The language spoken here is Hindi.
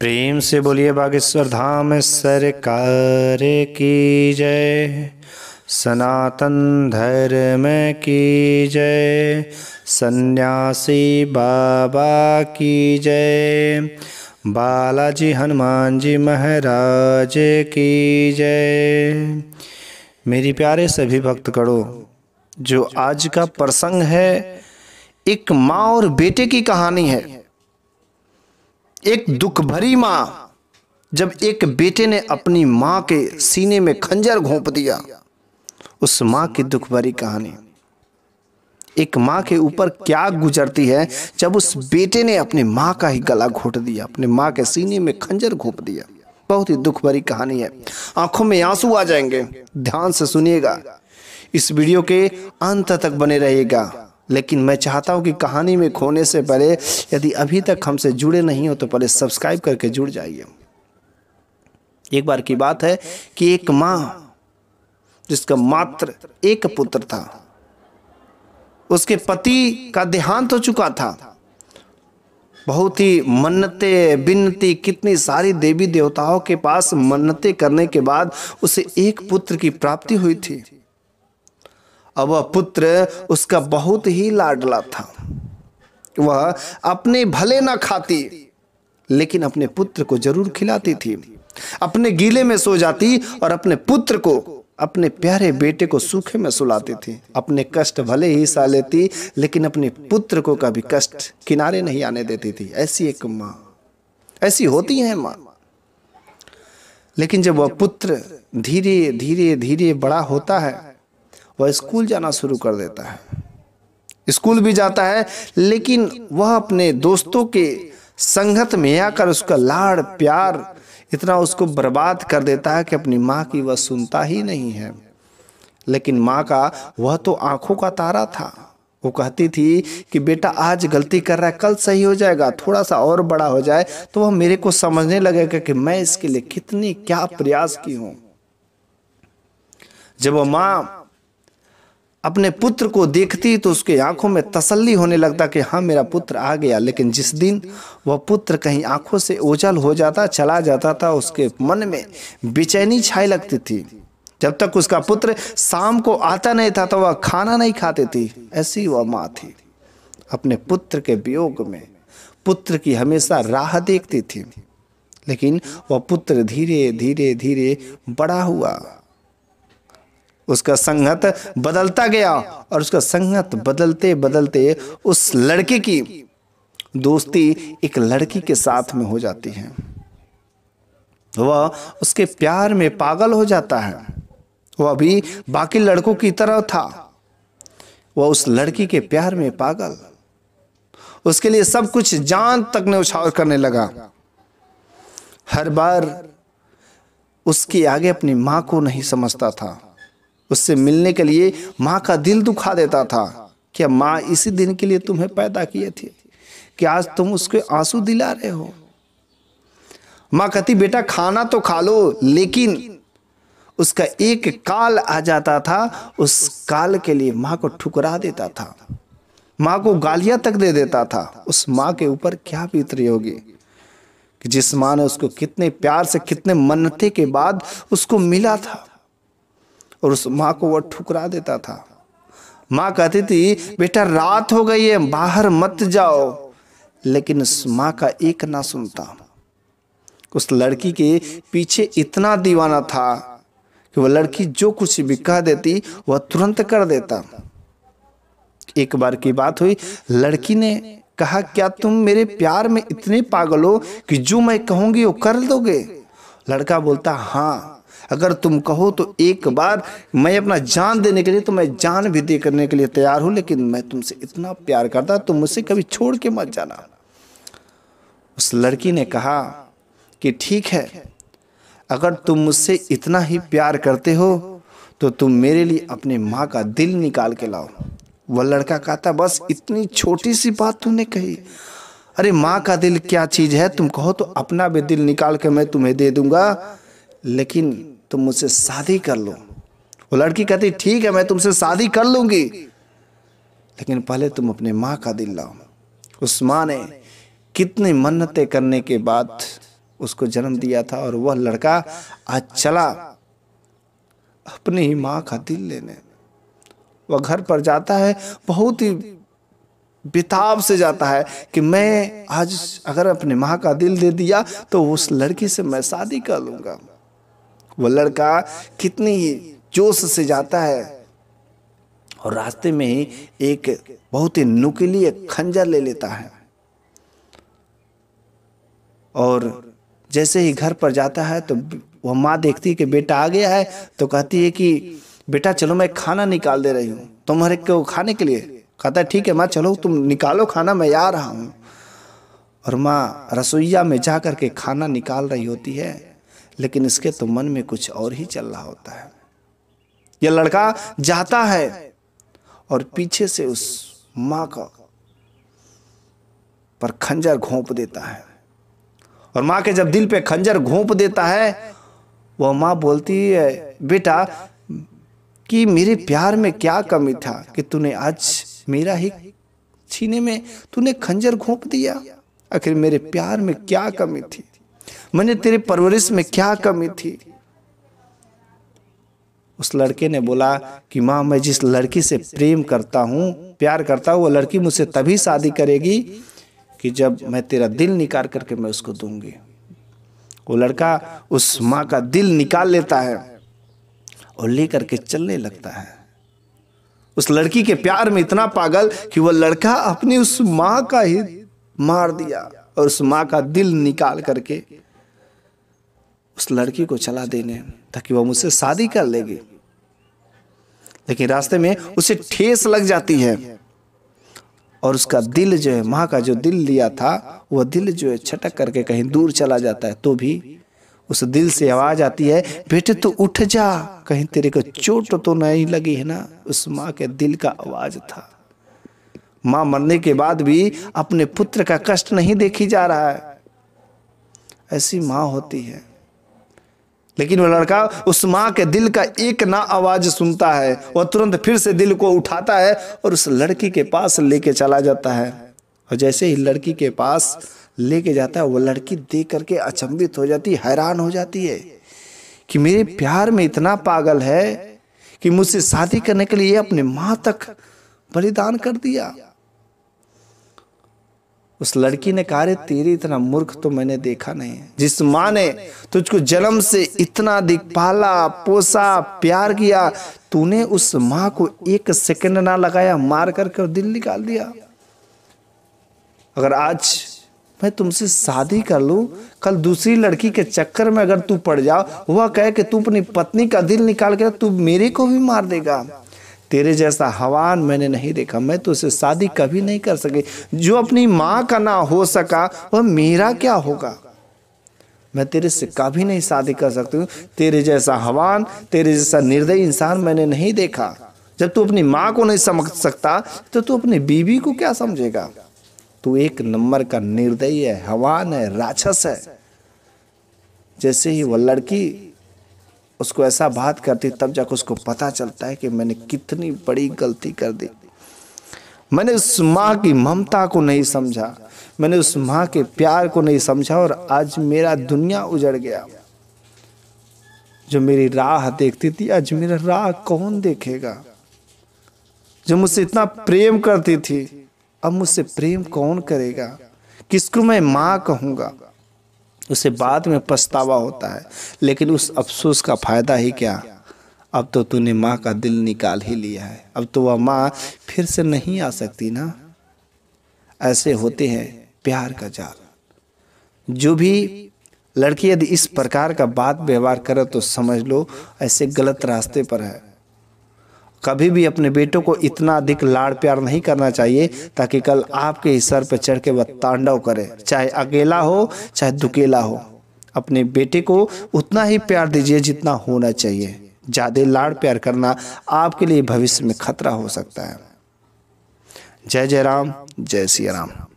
प्रेम से बोलिए बागेश्वर धाम सरकार की जय सनातन धर्म की जय सन्यासी बाबा की जय बालाजी हनुमान जी महाराज की जय मेरी प्यारे सभी भक्त करो जो आज का प्रसंग है एक माँ और बेटे की कहानी है एक दुख भरी माँ जब एक बेटे ने अपनी माँ के सीने में खंजर घोंप दिया उस माँ की दुख भरी कहानी एक माँ के ऊपर क्या गुजरती है जब उस बेटे ने अपनी माँ का ही गला घोट दिया अपने माँ के सीने में खंजर घोंप दिया बहुत ही दुख भरी कहानी है आंखों में आंसू आ जाएंगे ध्यान से सुनिएगा इस वीडियो के अंत तक बने रहिएगा लेकिन मैं चाहता हूँ कि कहानी में खोने से पहले यदि अभी तक हमसे जुड़े नहीं हो तो पहले सब्सक्राइब करके जुड़ जाइए एक बार की बात है कि एक माँ जिसका मात्र एक पुत्र था उसके पति का देहांत हो चुका था बहुत ही मन्नते बिन्नती कितनी सारी देवी देवताओं के पास मन्नते करने के बाद उसे एक पुत्र की प्राप्ति हुई थी वह पुत्र उसका बहुत ही लाडला था वह अपने भले ना खाती लेकिन अपने पुत्र को जरूर खिलाती थी अपने गीले में सो जाती और अपने पुत्र को अपने प्यारे बेटे को सूखे में सुलाती थी अपने कष्ट भले ही सह लेती लेकिन अपने पुत्र को कभी कष्ट किनारे नहीं आने देती थी ऐसी एक माँ ऐसी होती है माँ लेकिन जब वह पुत्र धीरे धीरे धीरे बड़ा होता है वह स्कूल जाना शुरू कर देता है स्कूल भी जाता है लेकिन वह अपने दोस्तों के संगत में आकर उसका लाड़ प्यार इतना उसको बर्बाद कर देता है कि अपनी माँ की वह सुनता ही नहीं है लेकिन माँ का वह तो आंखों का तारा था वो कहती थी कि बेटा आज गलती कर रहा है कल सही हो जाएगा थोड़ा सा और बड़ा हो जाए तो वह मेरे को समझने लगेगा कि मैं इसके लिए कितनी क्या प्रयास की हूं जब वह माँ अपने पुत्र को देखती तो उसके आंखों में तसल्ली होने लगता कि हाँ मेरा पुत्र आ गया लेकिन जिस दिन वह पुत्र कहीं आंखों से ओझल हो जाता चला जाता था उसके मन में बेचैनी छाई लगती थी जब तक उसका पुत्र शाम को आता नहीं था तो वह खाना नहीं खाती थी ऐसी वह माँ थी अपने पुत्र के वियोग में पुत्र की हमेशा राह देखती थी लेकिन वह पुत्र धीरे धीरे धीरे बड़ा हुआ उसका संगत बदलता गया और उसका संगत बदलते बदलते उस लड़के की दोस्ती एक लड़की के साथ में हो जाती है वह उसके प्यार में पागल हो जाता है वह भी बाकी लड़कों की तरह था वह उस लड़की के प्यार में पागल उसके लिए सब कुछ जान तक ने उछाल करने लगा हर बार उसके आगे अपनी मां को नहीं समझता था उससे मिलने के लिए माँ का दिल दुखा देता था कि माँ इसी दिन के लिए तुम्हें पैदा किए थे कि आज तुम उसके आंसू दिला रहे हो माँ कहती बेटा खाना तो खा लो लेकिन उसका एक काल आ जाता था उस काल के लिए माँ को ठुकरा देता था माँ को गालियां तक दे देता था उस माँ के ऊपर क्या बीतरी होगी कि जिस माँ ने उसको कितने प्यार से कितने मन्नते के बाद उसको मिला था और उस माँ को वह ठुकरा देता था माँ कहती थी बेटा रात हो गई है बाहर मत जाओ लेकिन उस माँ का एक ना सुनता उस लड़की के पीछे इतना दीवाना था कि वह लड़की जो कुछ भी कह देती वह तुरंत कर देता एक बार की बात हुई लड़की ने कहा क्या तुम मेरे प्यार में इतने पागल हो कि जो मैं कहूंगी वो कर दोगे लड़का बोलता हाँ अगर तुम कहो तो एक बार मैं अपना जान देने के लिए तो मैं जान भी दे करने के लिए तैयार हूं लेकिन मैं तुमसे इतना प्यार करता तुम मुझसे कभी छोड़ के मत जाना उस लड़की ने कहा कि ठीक है अगर तुम मुझसे इतना ही प्यार करते हो तो तुम मेरे लिए अपने माँ का दिल निकाल के लाओ वह लड़का कहता बस इतनी छोटी सी बात तुमने कही अरे माँ का दिल क्या चीज़ है तुम कहो तो अपना भी दिल निकाल के मैं तुम्हें दे दूंगा लेकिन तुम मुझसे शादी कर लो वो लड़की कहती ठीक है मैं तुमसे शादी कर लूंगी लेकिन पहले तुम अपने माँ का दिल लाओ उस माँ ने कितनी मन्नतें करने के बाद उसको जन्म दिया था और वह लड़का आज चला अपनी ही माँ का दिल लेने वह घर पर जाता है बहुत ही बेताब से जाता है कि मैं आज अगर अपने माँ का दिल दे दिया तो उस लड़की से मैं शादी कर लूंगा वो लड़का कितनी जोश से जाता है और रास्ते में ही एक बहुत ही नुकीली खंजर ले लेता है और जैसे ही घर पर जाता है तो वह माँ देखती है कि बेटा आ गया है तो कहती है कि बेटा चलो मैं खाना निकाल दे रही हूँ तुम्हारे को खाने के लिए कहता है ठीक है माँ चलो तुम निकालो खाना मैं आ रहा हूँ और माँ रसोईया में जा करके खाना निकाल रही होती है लेकिन इसके तो मन में कुछ और ही चल रहा होता है यह लड़का जाता है और पीछे से उस माँ का पर खंजर घोंप देता है और मां के जब दिल पे खंजर घोंप देता है वह माँ बोलती है बेटा कि मेरे प्यार में क्या कमी था कि तूने आज मेरा ही छीने में तूने खंजर घोंप दिया आखिर मेरे प्यार में क्या कमी थी मैंने तेरी परवरिश में क्या कमी थी उस लड़के ने बोला कि माँ मैं जिस लड़की से प्रेम करता हूँ प्यार करता हूँ वो लड़की मुझसे तभी शादी करेगी कि जब मैं तेरा दिल निकाल करके मैं उसको दूंगी वो लड़का उस माँ का दिल निकाल लेता है और ले करके चलने लगता है उस लड़की के प्यार में इतना पागल कि वह लड़का अपनी उस माँ का ही मार दिया और उस माँ का दिल निकाल करके उस लड़की को चला देने ताकि वह मुझसे शादी कर लेगी लेकिन रास्ते में उसे ठेस लग जाती है और उसका दिल जो है माँ का जो दिल लिया था वह दिल जो है छटक करके कहीं दूर चला जाता है तो भी उस दिल से आवाज आती है बेटे तो उठ जा कहीं तेरे को चोट तो नहीं लगी है ना उस माँ के दिल का आवाज था माँ मरने के बाद भी अपने पुत्र का कष्ट नहीं देखी जा रहा है ऐसी माँ होती है लेकिन वो लड़का उस माँ के दिल का एक ना आवाज़ सुनता है वह तुरंत फिर से दिल को उठाता है और उस लड़की के पास लेके चला जाता है और जैसे ही लड़की के पास लेके जाता है वो लड़की देख करके अचंभित हो जाती हैरान हो जाती है कि मेरे प्यार में इतना पागल है कि मुझसे शादी करने के लिए अपने माँ तक बलिदान कर दिया उस लड़की ने कहा तेरी इतना मूर्ख तो मैंने देखा नहीं है जिस माँ ने तुझको जन्म से इतना दिख पाला पोसा प्यार किया तूने उस माँ को एक सेकंड ना लगाया मार करके दिल निकाल दिया अगर आज मैं तुमसे शादी कर लू कल दूसरी लड़की के चक्कर में अगर तू पड़ जाओ वह कहे कि तू अपनी पत्नी का दिल निकाल के तू मेरे को भी मार देगा तेरे जैसा हवान मैंने नहीं देखा मैं तो उसे शादी कभी नहीं कर सकी जो अपनी माँ का ना हो सका वह मेरा क्या होगा मैं तेरे से कभी नहीं शादी कर सकती हूँ तेरे जैसा हवान तेरे जैसा निर्दयी इंसान मैंने नहीं देखा जब तू अपनी माँ को नहीं समझ सकता तो तू अपनी बीवी को क्या समझेगा तू एक नंबर का निर्दयी है हवान है राक्षस है जैसे ही वह लड़की उसको ऐसा बात करती तब जाकर उसको पता चलता है कि मैंने कितनी बड़ी गलती कर दी मैंने उस माँ की ममता को नहीं समझा मैंने उस माँ के प्यार को नहीं समझा और आज मेरा दुनिया उजड़ गया जो मेरी राह देखती थी आज मेरा राह कौन देखेगा जो मुझसे इतना प्रेम करती थी अब मुझसे प्रेम कौन करेगा किसको मैं माँ कहूंगा उसे बाद में पछतावा होता है लेकिन उस अफसोस का फ़ायदा ही क्या अब तो तूने माँ का दिल निकाल ही लिया है अब तो वह माँ फिर से नहीं आ सकती ना ऐसे होते हैं प्यार का जाल जो भी लड़की यदि इस प्रकार का बात व्यवहार करे तो समझ लो ऐसे गलत रास्ते पर है कभी भी अपने बेटों को इतना अधिक लाड़ प्यार नहीं करना चाहिए ताकि कल आपके ही सर पर चढ़ के वह तांडव करे चाहे अकेला हो चाहे दुकेला हो अपने बेटे को उतना ही प्यार दीजिए जितना होना चाहिए ज़्यादा लाड़ प्यार करना आपके लिए भविष्य में खतरा हो सकता है जय जय राम जय सिया राम